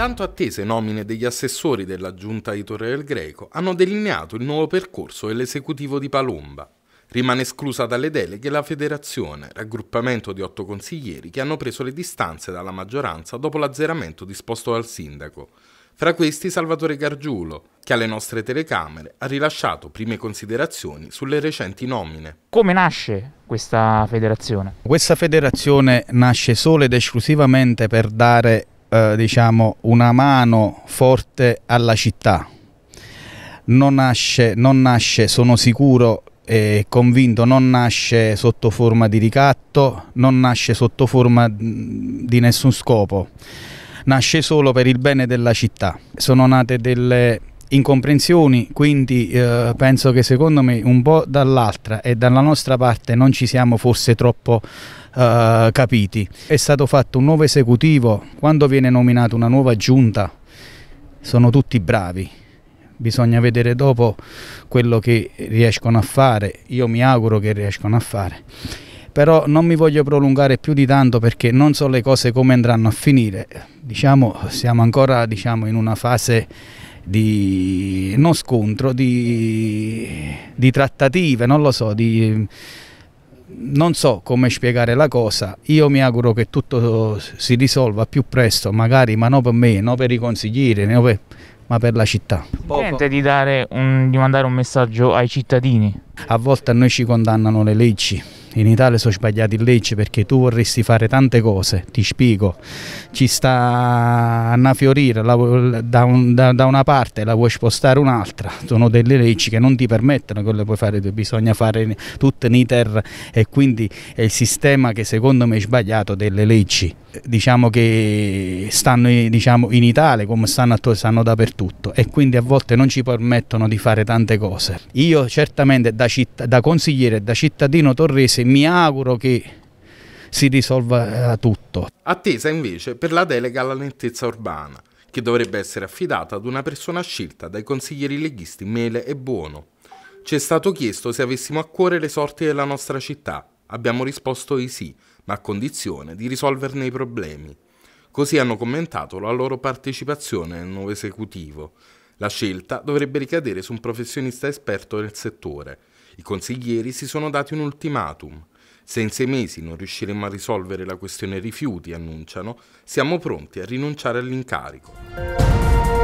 tanto attese nomine degli assessori della giunta di Torre del Greco hanno delineato il nuovo percorso dell'esecutivo di Palomba. Rimane esclusa dalle deleghe la federazione, raggruppamento di otto consiglieri che hanno preso le distanze dalla maggioranza dopo l'azzeramento disposto dal sindaco. Fra questi Salvatore Gargiulo, che alle nostre telecamere ha rilasciato prime considerazioni sulle recenti nomine. Come nasce questa federazione? Questa federazione nasce solo ed esclusivamente per dare eh, diciamo, una mano forte alla città. Non nasce, non nasce sono sicuro e convinto, non nasce sotto forma di ricatto, non nasce sotto forma di nessun scopo, nasce solo per il bene della città. Sono nate delle incomprensioni, quindi eh, penso che secondo me un po' dall'altra e dalla nostra parte non ci siamo forse troppo eh, capiti. È stato fatto un nuovo esecutivo, quando viene nominata una nuova giunta sono tutti bravi, bisogna vedere dopo quello che riescono a fare, io mi auguro che riescono a fare però non mi voglio prolungare più di tanto perché non so le cose come andranno a finire. Diciamo, siamo ancora diciamo, in una fase di non scontro, di, di trattative, non lo so, di, non so come spiegare la cosa, io mi auguro che tutto si risolva più presto, magari, ma non per me, non per i consiglieri, per, ma per la città. Niente di, un, di mandare un messaggio ai cittadini. A volte a noi ci condannano le leggi, in Italia sono sbagliati in legge perché tu vorresti fare tante cose, ti spiego, ci sta a fiorire la, da, un, da, da, una parte la vuoi spostare un'altra, sono delle leggi che non ti permettono quello che puoi fare, bisogna fare tutto in iter e quindi è il sistema che secondo me è sbagliato delle leggi diciamo che stanno diciamo, in Italia come stanno, stanno dappertutto e quindi a volte non ci permettono di fare tante cose. Io certamente da, citt- da consigliere, da cittadino torrese mi auguro che si risolva eh, tutto. Attesa invece per la delega alla lentezza urbana, che dovrebbe essere affidata ad una persona scelta dai consiglieri leghisti Mele e Buono. Ci è stato chiesto se avessimo a cuore le sorti della nostra città Abbiamo risposto di sì, ma a condizione di risolverne i problemi. Così hanno commentato la loro partecipazione nel nuovo esecutivo. La scelta dovrebbe ricadere su un professionista esperto del settore. I consiglieri si sono dati un ultimatum. Se in sei mesi non riusciremo a risolvere la questione rifiuti, annunciano, siamo pronti a rinunciare all'incarico.